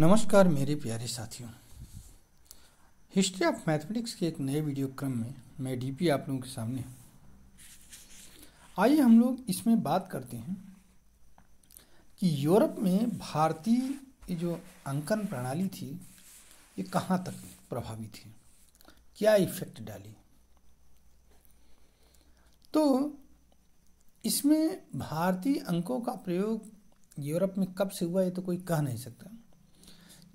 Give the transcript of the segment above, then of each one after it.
नमस्कार मेरे प्यारे साथियों हिस्ट्री ऑफ मैथमेटिक्स के एक नए वीडियो क्रम में मैं डीपी आप लोगों के सामने आइए हम लोग इसमें बात करते हैं कि यूरोप में भारतीय जो अंकन प्रणाली थी ये कहाँ तक प्रभावी थी क्या इफेक्ट डाली तो इसमें भारतीय अंकों का प्रयोग यूरोप में कब से हुआ ये तो कोई कह नहीं सकता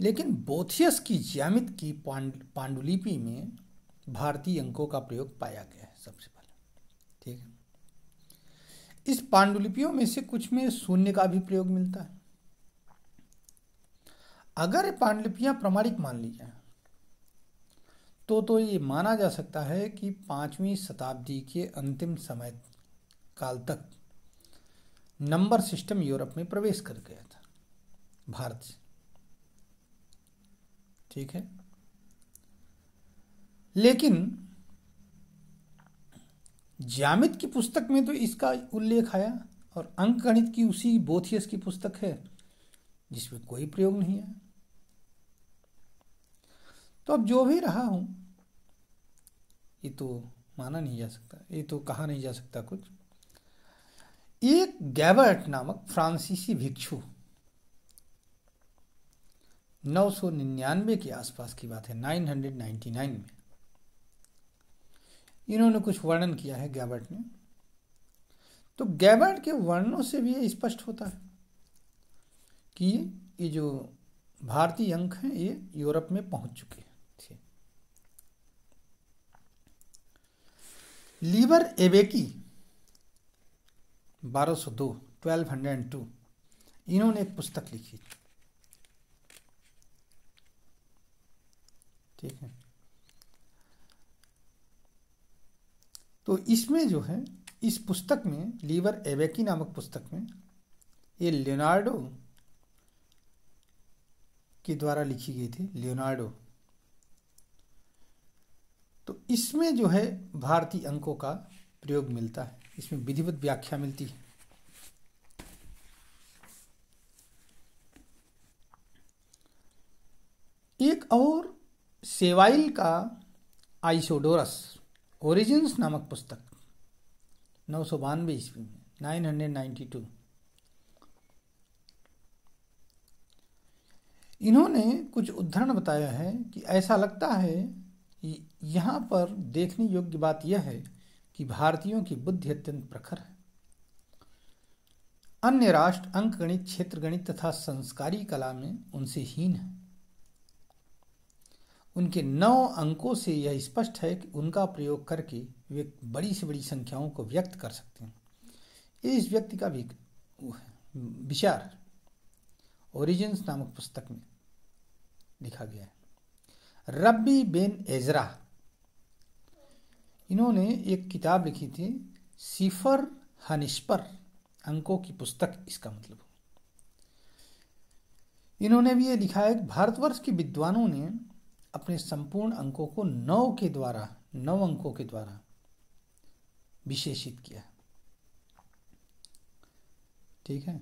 लेकिन बोथियस की ज्यामित की पांडुलिपि में भारतीय अंकों का प्रयोग पाया गया है सबसे पहले ठीक है इस पांडुलिपियों में से कुछ में शून्य का भी प्रयोग मिलता है अगर पांडुलिपियां प्रमाणिक मान ली जाए तो तो ये माना जा सकता है कि पांचवीं शताब्दी के अंतिम समय काल तक नंबर सिस्टम यूरोप में प्रवेश कर गया था भारत से ठीक है लेकिन ज्यामित की पुस्तक में तो इसका उल्लेख आया और अंक गणित की उसी बोथियस की पुस्तक है जिसमें कोई प्रयोग नहीं आया तो अब जो भी रहा हूं ये तो माना नहीं जा सकता ये तो कहा नहीं जा सकता कुछ एक गैबर्ट नामक फ्रांसीसी भिक्षु 999 के आसपास की बात है 999 में इन्होंने कुछ वर्णन किया है गैबर्ट ने तो गैबर्ट के वर्णनों से भी ये स्पष्ट होता है कि ये जो भारतीय अंक हैं ये यूरोप में पहुंच चुके थे लीवर एबेकी 1202 1202 इन्होंने एक पुस्तक लिखी ठीक है तो इसमें जो है इस पुस्तक में लीवर एवेकी नामक पुस्तक में ये लियोनार्डो के द्वारा लिखी गई थी लियोनार्डो तो इसमें जो है भारतीय अंकों का प्रयोग मिलता है इसमें विधिवत व्याख्या मिलती है एक और सेवाइल का आइसोडोरस ओरिजिन्स नामक पुस्तक नौ सौ बानवे ईस्वी में नाइन हंड्रेड नाइन्टी टू इन्होंने कुछ उदाहरण बताया है कि ऐसा लगता है कि यहाँ पर देखने योग्य बात यह है कि भारतीयों की बुद्धि अत्यंत प्रखर है अन्य राष्ट्र अंकगणित क्षेत्रगणित तथा संस्कारी कला में उनसे हीन है उनके नौ अंकों से यह स्पष्ट है कि उनका प्रयोग करके वे बड़ी से बड़ी संख्याओं को व्यक्त कर सकते हैं इस व्यक्ति का भी विचार ओरिजिन्स नामक पुस्तक में लिखा गया है रब्बी बेन एजरा इन्होंने एक किताब लिखी थी सिफर हनिस्पर अंकों की पुस्तक इसका मतलब इन्होंने भी ये लिखा है कि भारतवर्ष के विद्वानों ने अपने संपूर्ण अंकों को नौ के द्वारा नौ अंकों के द्वारा विशेषित किया ठीक है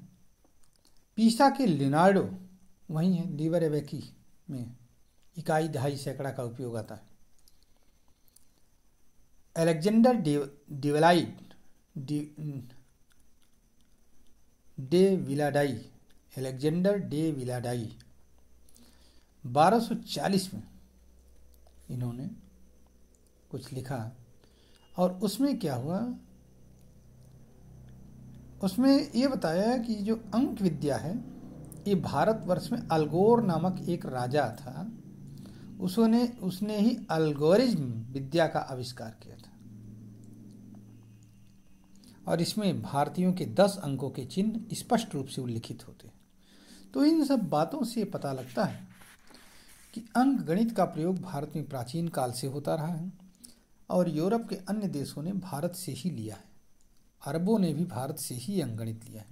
पीसा के लिनार्डो वहीं है लीवर एवेकी में इकाई दहाई सैकड़ा का उपयोग आता है एलेक्जेंडर डेवलाइट de Villedieu Alexander de Villedieu 1240 में इन्होंने कुछ लिखा और उसमें क्या हुआ उसमें ये बताया कि जो अंक विद्या है ये भारतवर्ष में अलगोर नामक एक राजा था उसने उसने ही अलगोरिज्म विद्या का आविष्कार किया था और इसमें भारतीयों के दस अंकों के चिन्ह स्पष्ट रूप से उल्लिखित होते हैं तो इन सब बातों से पता लगता है कि अंक गणित का प्रयोग भारत में प्राचीन काल से होता रहा है और यूरोप के अन्य देशों ने भारत से ही लिया है अरबों ने भी भारत से ही गणित लिया है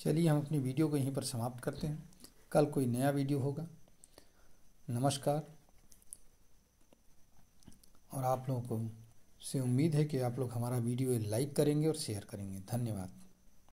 चलिए हम अपनी वीडियो को यहीं पर समाप्त करते हैं कल कोई नया वीडियो होगा नमस्कार और आप लोगों को से उम्मीद है कि आप लोग हमारा वीडियो लाइक करेंगे और शेयर करेंगे धन्यवाद